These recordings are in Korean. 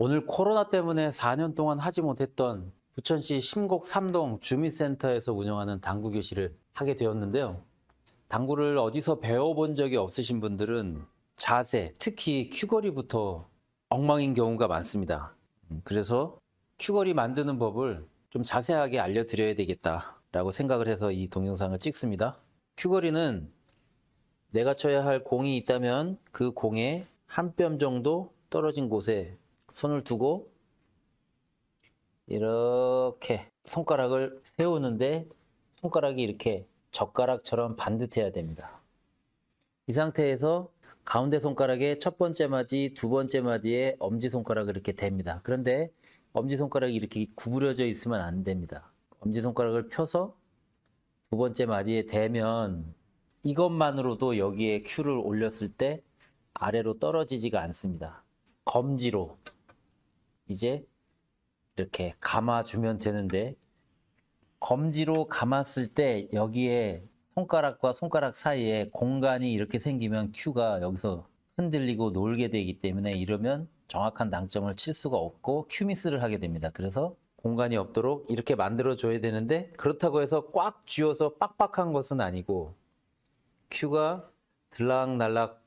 오늘 코로나 때문에 4년 동안 하지 못했던 부천시 심곡 3동 주민센터에서 운영하는 당구 교실을 하게 되었는데요. 당구를 어디서 배워본 적이 없으신 분들은 자세, 특히 큐거리부터 엉망인 경우가 많습니다. 음, 그래서 큐거리 만드는 법을 좀 자세하게 알려드려야 되겠다라고 생각을 해서 이 동영상을 찍습니다. 큐거리는 내가 쳐야 할 공이 있다면 그 공에 한 뼘 정도 떨어진 곳에 손을 두고 이렇게 손가락을 세우는데 손가락이 이렇게 젓가락처럼 반듯해야 됩니다. 이 상태에서 가운데 손가락의첫 번째 마디, 두 번째 마디에 엄지손가락을 이렇게 댑니다. 그런데 엄지손가락이 이렇게 구부려져 있으면 안 됩니다. 엄지손가락을 펴서 두 번째 마디에 대면 이것만으로도 여기에 큐를 올렸을 때 아래로 떨어지지가 않습니다. 검지로 이제 이렇게 감아주면 되는데 검지로 감았을 때 여기에 손가락과 손가락 사이에 공간이 이렇게 생기면 큐가 여기서 흔들리고 놀게 되기 때문에 이러면 정확한 낭점을 칠 수가 없고 큐미스를 하게 됩니다. 그래서 공간이 없도록 이렇게 만들어 줘야 되는데 그렇다고 해서 꽉 쥐어서 빡빡한 것은 아니고 큐가 들락날락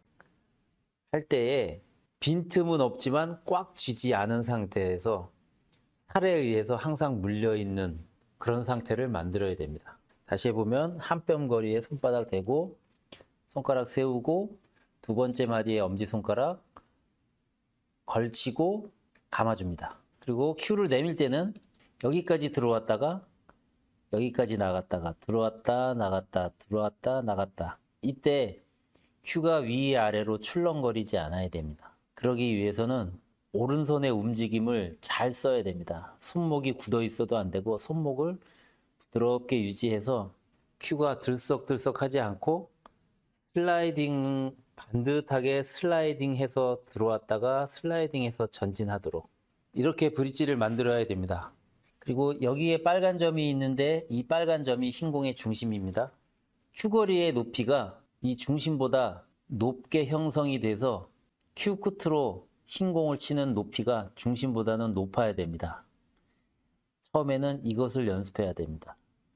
할 때에 빈틈은 없지만 꽉 쥐지 않은 상태에서 살에 의해서 항상 물려 있는 그런 상태를 만들어야 됩니다. 다시 해보면 한 뼘 거리에 손바닥 대고 손가락 세우고 두 번째 마디에 엄지손가락 걸치고 감아줍니다. 그리고 큐를 내밀 때는 여기까지 들어왔다가 여기까지 나갔다가 들어왔다 나갔다 들어왔다 나갔다 이때 큐가 위 아래로 출렁거리지 않아야 됩니다. 그러기 위해서는 오른손의 움직임을 잘 써야 됩니다. 손목이 굳어 있어도 안 되고 손목을 부드럽게 유지해서 큐가 들썩들썩하지 않고 슬라이딩 반듯하게 슬라이딩해서 들어왔다가 슬라이딩해서 전진하도록 이렇게 브릿지를 만들어야 됩니다. 그리고 여기에 빨간 점이 있는데 이 빨간 점이 흰공의 중심입니다. 큐거리의 높이가 이 중심보다 높게 형성이 돼서 큐 끝으로 흰 공을 치는 높이가 중심보다는 높아야 됩니다. 처음에는 이것을 연습해야 됩니다.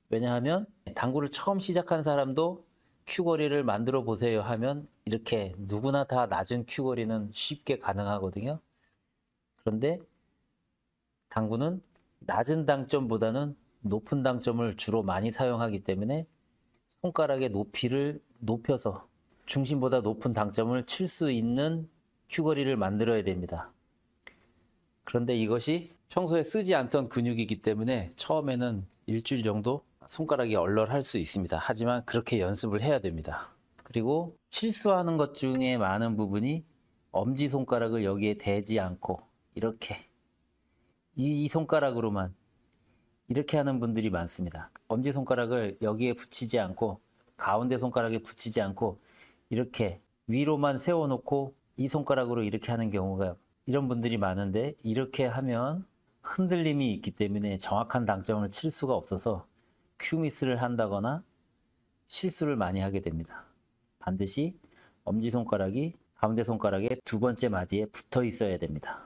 왜냐하면 당구를 처음 시작한 사람도 큐거리를 만들어 보세요 하면 이렇게 누구나 다 낮은 큐거리는 쉽게 가능하거든요. 그런데 당구는 낮은 당점보다는 높은 당점을 주로 많이 사용하기 때문에 손가락의 높이를 높여서 중심보다 높은 당점을 칠 수 있는 큐거리를 만들어야 됩니다. 그런데 이것이 평소에 쓰지 않던 근육이기 때문에 처음에는 일주일 정도 손가락이 얼얼할 수 있습니다. 하지만 그렇게 연습을 해야 됩니다. 그리고 실수하는 것 중에 많은 부분이 엄지손가락을 여기에 대지 않고 이렇게 이, 이 손가락으로만 이렇게 하는 분들이 많습니다. 엄지손가락을 여기에 붙이지 않고 가운데 손가락에 붙이지 않고 이렇게 위로만 세워놓고 이 손가락으로 이렇게 하는 경우가 이런 분들이 많은데 이렇게 하면 흔들림이 있기 때문에 정확한 당점을 칠 수가 없어서 큐미스를 한다거나 실수를 많이 하게 됩니다. 반드시 엄지손가락이 가운데 손가락의 두 번째 마디에 붙어 있어야 됩니다.